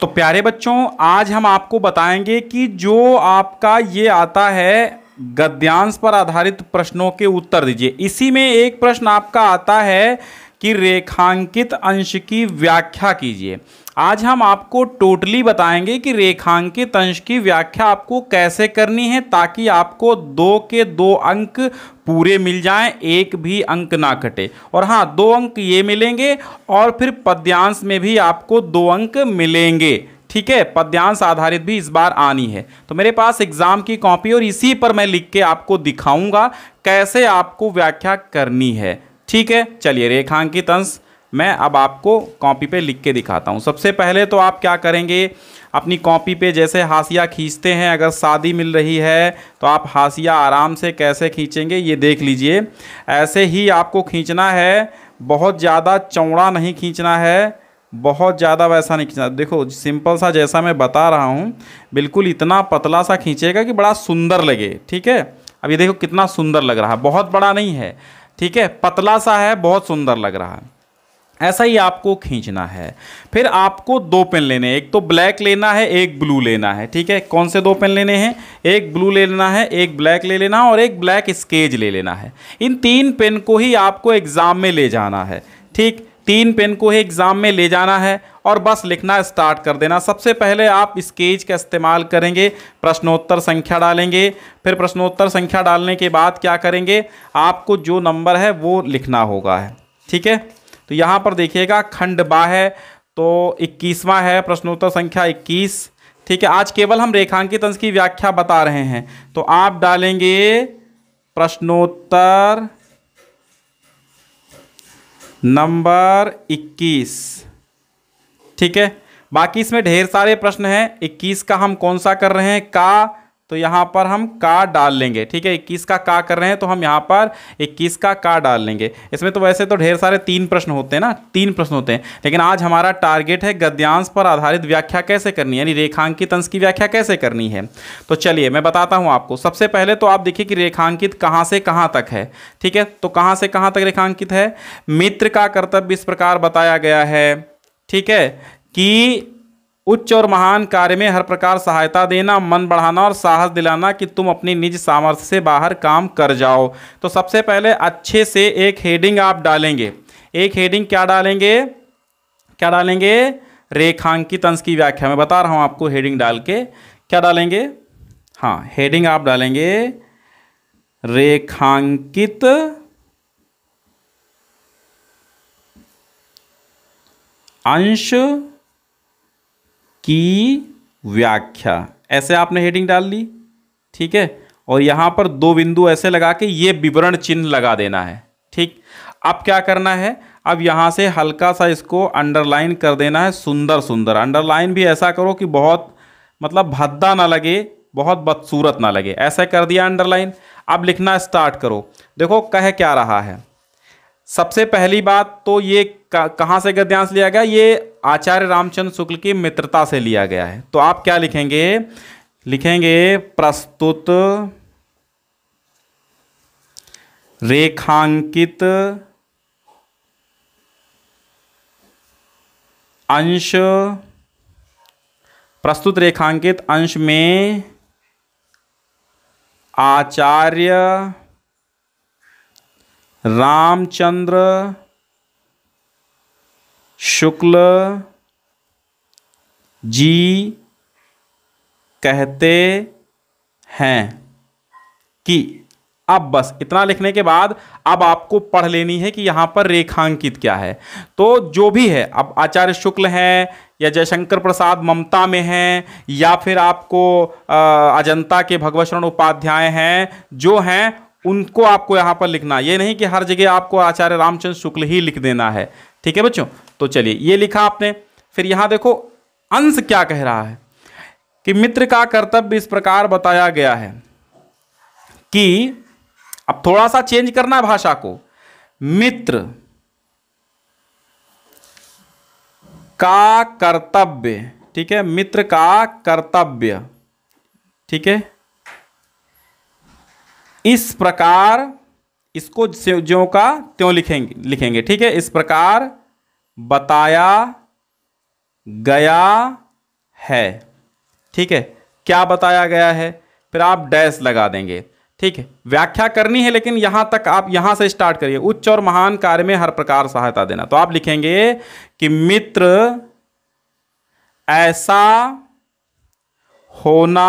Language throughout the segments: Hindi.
तो प्यारे बच्चों आज हम आपको बताएंगे कि जो आपका ये आता है गद्यांश पर आधारित प्रश्नों के उत्तर दीजिए इसी में एक प्रश्न आपका आता है कि रेखांकित अंश की व्याख्या कीजिए आज हम आपको टोटली बताएंगे कि रेखांकित अंश की व्याख्या आपको कैसे करनी है ताकि आपको दो के दो अंक पूरे मिल जाएं एक भी अंक ना कटे और हाँ दो अंक ये मिलेंगे और फिर पद्यांश में भी आपको दो अंक मिलेंगे ठीक है पद्यांश आधारित भी इस बार आनी है तो मेरे पास एग्ज़ाम की कॉपी और इसी पर मैं लिख के आपको दिखाऊंगा कैसे आपको व्याख्या करनी है ठीक है चलिए रेखांकित अंश मैं अब आपको कॉपी पे लिख के दिखाता हूँ सबसे पहले तो आप क्या करेंगे अपनी कॉपी पे जैसे हाशिया खींचते हैं अगर शादी मिल रही है तो आप हाशिया आराम से कैसे खींचेंगे ये देख लीजिए ऐसे ही आपको खींचना है बहुत ज़्यादा चौड़ा नहीं खींचना है बहुत ज़्यादा वैसा नहीं खींचना देखो सिंपल सा जैसा मैं बता रहा हूँ बिल्कुल इतना पतला सा खींचेगा कि बड़ा सुंदर लगे ठीक है अब ये देखो कितना सुंदर लग रहा है बहुत बड़ा नहीं है ठीक है पतला सा है बहुत सुंदर लग रहा है ऐसा ही आपको खींचना है फिर आपको दो पेन लेने एक तो ब्लैक लेना है एक ब्लू लेना है ठीक है कौन से दो पेन लेने हैं एक ब्लू ले लेना है एक ब्लैक ले लेना और एक ब्लैक स्केच ले लेना है इन तीन पेन को ही आपको एग्ज़ाम में ले जाना है ठीक तीन पेन को ही एग्ज़ाम में ले जाना है और बस लिखना स्टार्ट कर देना सबसे पहले आप स्केच का इस्तेमाल करेंगे प्रश्नोत्तर संख्या डालेंगे फिर प्रश्नोत्तर संख्या डालने के बाद क्या करेंगे आपको जो नंबर है वो लिखना होगा है ठीक है तो यहाँ पर देखिएगा खंड बा है तो इक्कीसवां है प्रश्नोत्तर संख्या इक्कीस ठीक है आज केवल हम रेखांकित अंश की व्याख्या बता रहे हैं तो आप डालेंगे प्रश्नोत्तर नंबर 21 ठीक है बाकी इसमें ढेर सारे प्रश्न हैं 21 का हम कौन सा कर रहे हैं का तो यहाँ पर हम का डाल लेंगे ठीक है इक्कीस का का कर रहे हैं तो हम यहाँ पर इक्कीस का का डाल लेंगे इसमें तो वैसे तो ढेर सारे तीन प्रश्न होते हैं ना तीन प्रश्न होते हैं लेकिन आज हमारा टारगेट है गद्यांश पर आधारित व्याख्या कैसे करनी है यानी रेखांकित अंश की व्याख्या कैसे करनी है तो चलिए मैं बताता हूँ आपको सबसे पहले तो आप देखिए कि रेखांकित कहाँ से कहाँ तक है ठीक है तो कहाँ से कहाँ तक रेखांकित है मित्र का कर्तव्य इस प्रकार बताया गया है ठीक है कि उच्च और महान कार्य में हर प्रकार सहायता देना मन बढ़ाना और साहस दिलाना कि तुम अपनी निज सामर्थ्य से बाहर काम कर जाओ तो सबसे पहले अच्छे से एक हेडिंग आप डालेंगे एक हेडिंग क्या डालेंगे क्या डालेंगे रेखांकित अंश की व्याख्या में बता रहा हूँ आपको हेडिंग डाल के क्या डालेंगे हाँ हेडिंग आप डालेंगे रेखांकित अंश की व्याख्या ऐसे आपने हेडिंग डाल ली ठीक है और यहाँ पर दो बिंदु ऐसे लगा के ये विवरण चिन्ह लगा देना है ठीक अब क्या करना है अब यहाँ से हल्का सा इसको अंडरलाइन कर देना है सुंदर सुंदर अंडरलाइन भी ऐसा करो कि बहुत मतलब भद्दा ना लगे बहुत बदसूरत ना लगे ऐसा कर दिया अंडरलाइन अब लिखना स्टार्ट करो देखो कह क्या रहा है सबसे पहली बात तो ये कहाँ से गद्यांश लिया गया ये आचार्य रामचंद्र शुक्ल की मित्रता से लिया गया है तो आप क्या लिखेंगे लिखेंगे प्रस्तुत रेखांकित अंश प्रस्तुत रेखांकित अंश में आचार्य रामचंद्र शुक्ल जी कहते हैं कि अब बस इतना लिखने के बाद अब आपको पढ़ लेनी है कि यहां पर रेखांकित क्या है तो जो भी है अब आचार्य शुक्ल हैं या जयशंकर प्रसाद ममता में हैं या फिर आपको अजंता के भगवत शरण उपाध्याय हैं जो हैं उनको आपको यहाँ पर लिखना ये नहीं कि हर जगह आपको आचार्य रामचंद्र शुक्ल ही लिख देना है ठीक है बच्चों तो चलिए ये लिखा आपने फिर यहाँ देखो अंश क्या कह रहा है कि मित्र का कर्तव्य इस प्रकार बताया गया है कि अब थोड़ा सा चेंज करना है भाषा को मित्र का कर्तव्य ठीक है मित्र का कर्तव्य ठीक है इस प्रकार इसको ज्यो का त्यों लिखेंगे लिखेंगे ठीक है इस प्रकार बताया गया है ठीक है क्या बताया गया है फिर आप डैश लगा देंगे ठीक है व्याख्या करनी है लेकिन यहां तक आप यहां से स्टार्ट करिए उच्च और महान कार्य में हर प्रकार सहायता देना तो आप लिखेंगे कि मित्र ऐसा होना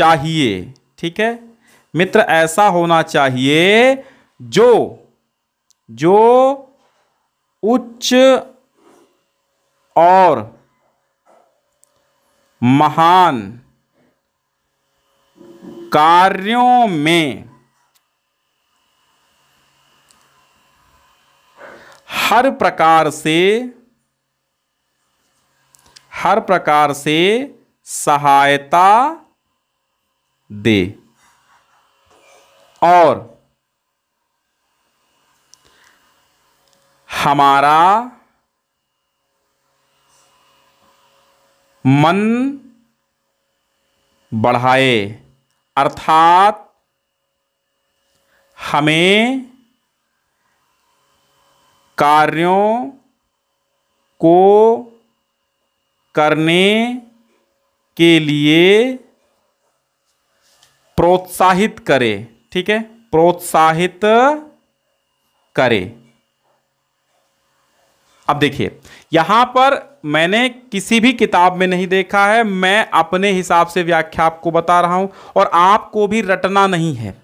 चाहिए ठीक है मित्र ऐसा होना चाहिए जो जो उच्च और महान कार्यों में हर प्रकार से हर प्रकार से सहायता दे और हमारा मन बढ़ाए अर्थात हमें कार्यों को करने के लिए प्रोत्साहित करें ठीक है प्रोत्साहित करे अब देखिए यहां पर मैंने किसी भी किताब में नहीं देखा है मैं अपने हिसाब से व्याख्या आपको बता रहा हूं और आपको भी रटना नहीं है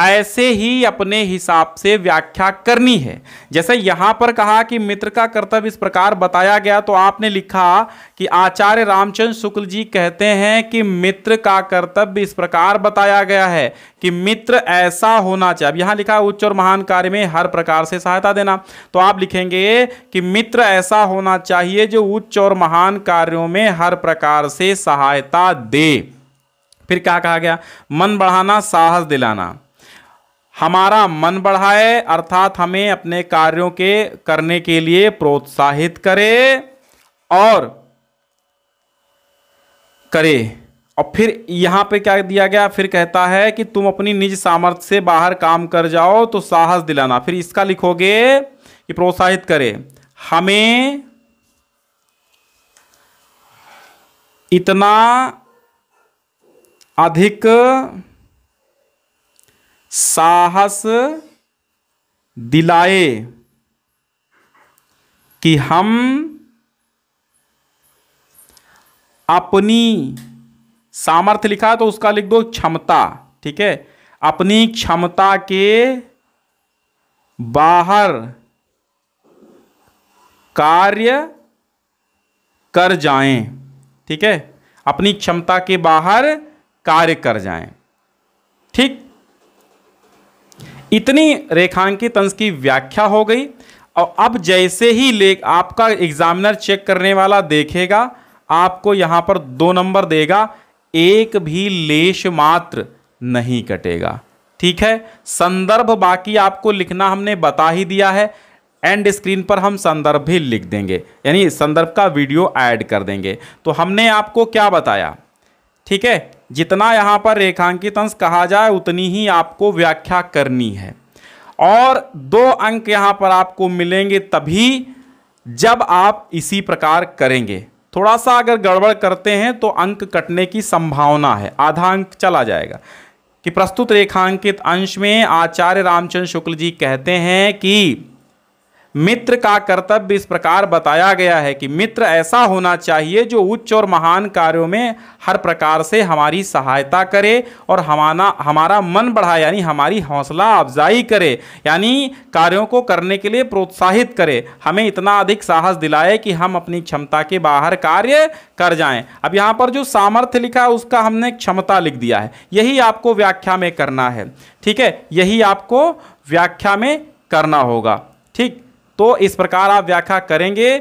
ऐसे ही अपने हिसाब से व्याख्या करनी है जैसे यहाँ पर कहा कि मित्र का कर्तव्य इस प्रकार बताया गया तो आपने लिखा कि आचार्य रामचंद्र शुक्ल जी कहते हैं कि मित्र का कर्तव्य इस प्रकार बताया गया है कि मित्र ऐसा होना चाहिए अब यहाँ लिखा उच्च और महान कार्य में हर प्रकार से सहायता देना तो आप लिखेंगे कि मित्र ऐसा होना चाहिए जो उच्च और महान कार्यों में हर प्रकार से सहायता दे फिर क्या कहा गया मन बढ़ाना साहस दिलाना हमारा मन बढ़ाए अर्थात हमें अपने कार्यों के करने के लिए प्रोत्साहित करे और करे और फिर यहाँ पे क्या दिया गया फिर कहता है कि तुम अपनी निज सामर्थ्य से बाहर काम कर जाओ तो साहस दिलाना फिर इसका लिखोगे कि प्रोत्साहित करे हमें इतना अधिक साहस दिलाए कि हम अपनी सामर्थ्य लिखा तो उसका लिख दो क्षमता ठीक है अपनी क्षमता के बाहर कार्य कर जाएं ठीक है अपनी क्षमता के बाहर कार्य कर जाएं ठीक इतनी रेखांकित अंश की व्याख्या हो गई और अब जैसे ही ले आपका एग्जामिनर चेक करने वाला देखेगा आपको यहाँ पर दो नंबर देगा एक भी लेश मात्र नहीं कटेगा ठीक है संदर्भ बाकी आपको लिखना हमने बता ही दिया है एंड स्क्रीन पर हम संदर्भ भी लिख देंगे यानी संदर्भ का वीडियो ऐड कर देंगे तो हमने आपको क्या बताया ठीक है जितना यहाँ पर रेखांकित अंश कहा जाए उतनी ही आपको व्याख्या करनी है और दो अंक यहाँ पर आपको मिलेंगे तभी जब आप इसी प्रकार करेंगे थोड़ा सा अगर गड़बड़ करते हैं तो अंक कटने की संभावना है आधा अंक चला जाएगा कि प्रस्तुत रेखांकित अंश में आचार्य रामचंद्र शुक्ल जी कहते हैं कि मित्र का कर्तव्य इस प्रकार बताया गया है कि मित्र ऐसा होना चाहिए जो उच्च और महान कार्यों में हर प्रकार से हमारी सहायता करे और हमारा हमारा मन बढ़ाए यानी हमारी हौसला अफजाई करे यानी कार्यों को करने के लिए प्रोत्साहित करे हमें इतना अधिक साहस दिलाए कि हम अपनी क्षमता के बाहर कार्य कर जाएं अब यहाँ पर जो सामर्थ्य लिखा है उसका हमने क्षमता लिख दिया है यही आपको व्याख्या में करना है ठीक है यही आपको व्याख्या में करना होगा ठीक तो इस प्रकार आप व्याख्या करेंगे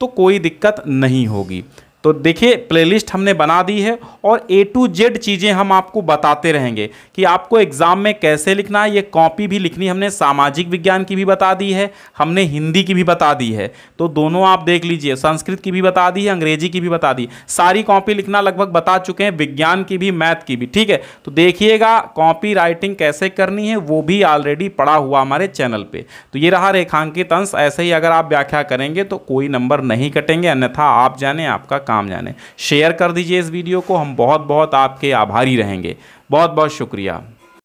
तो कोई दिक्कत नहीं होगी तो देखिए प्लेलिस्ट हमने बना दी है और ए टू जेड चीज़ें हम आपको बताते रहेंगे कि आपको एग्ज़ाम में कैसे लिखना है ये कॉपी भी लिखनी हमने सामाजिक विज्ञान की भी बता दी है हमने हिंदी की भी बता दी है तो दोनों आप देख लीजिए संस्कृत की भी बता दी है अंग्रेजी की भी बता दी सारी कॉपी लिखना लगभग बता चुके हैं विज्ञान की भी मैथ की भी ठीक है तो देखिएगा कॉपी राइटिंग कैसे करनी है वो भी ऑलरेडी पड़ा हुआ हमारे चैनल पर तो ये रहा रेखांकित अंश ऐसे ही अगर आप व्याख्या करेंगे तो कोई नंबर नहीं कटेंगे अन्यथा आप जाने आपका काम जाने शेयर कर दीजिए इस वीडियो को हम बहुत बहुत आपके आभारी रहेंगे बहुत बहुत शुक्रिया